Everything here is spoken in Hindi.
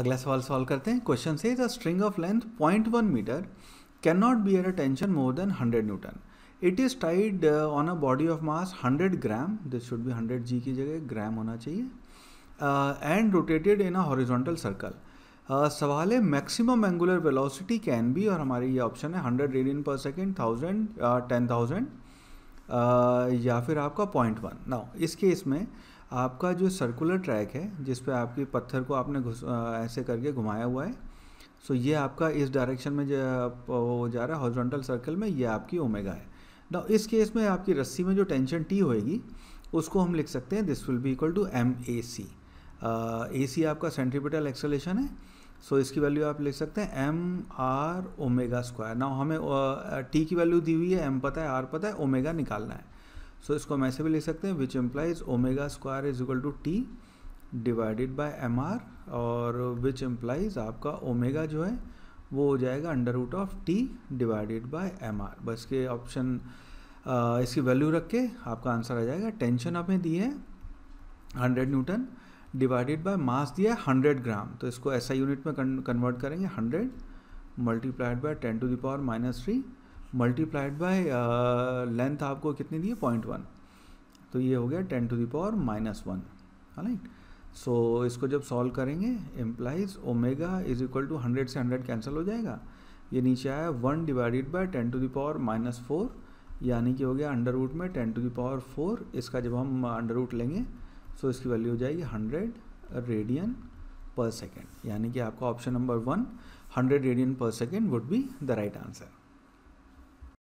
अगला सवाल सॉल्व करते हैं क्वेश्चन से string of length point one metre can not be at a tension more than hundred newton it is tied on a body of mass hundred gram this should be hundred g की जगह ग्राम होना चाहिए and rotated in a horizontal circle सवाल है maximum angular velocity can be और हमारी ये ऑप्शन है hundred radian per second thousand ten thousand या फिर आपका पॉइंट वन नाउ इस केस में आपका जो सर्कुलर ट्रैक है जिस पे आपके पत्थर को आपने घुस ऐसे करके घुमाया हुआ है सो ये आपका इस डायरेक्शन में जो जा रहा है हॉरिजॉन्टल सर्कल में ये आपकी ओमेगा है ना इस केस में आपकी रस्सी में जो टेंशन टी होएगी उसको हम लिख सकते हैं this will be equal to M A C A C आपका सेंट्रीपिटल एक्सलेशन है सो so, इसकी वैल्यू आप लिख सकते हैं एम आर ओमेगा स्क्वायर ना हमें टी uh, की वैल्यू दी हुई है एम पता है आर पता है ओमेगा निकालना है सो so, इसको हम ऐसे भी लिख सकते हैं which implies omega square is equal to T divided by M R और विच एम्प्लाइज आपका ओमेगा जो है वो हो जाएगा under root of T divided by M R बस के ऑप्शन इसकी वैल्यू रख के आपका आंसर आ जाएगा टेंशन आपने दी है hundred newton divided by mass दिया है हंड्रेड ग्राम तो इसको ऐसा यूनिट में कन्वर्ट करेंगे hundred multiplied by ten to the power minus three multiplied by length आपको कितनी दी है पॉइंट वन तो ये हो गया ten to the power minus one right so इसको जब सॉल्व करेंगे implies omega is equal to hundred से हंड्रेड कैंसिल हो जाएगा ये नीचे आया one divided by ten to the power minus four यानी कि हो गया अंडर रूट में टेन टू दावर फोर इसका जब हम अंडर uh, रूट लेंगे सो इसकी वैल्यू हो जाएगी हंड्रेड रेडियन पर सेकेंड यानी कि आपका option number one hundred radian per second would be the right answer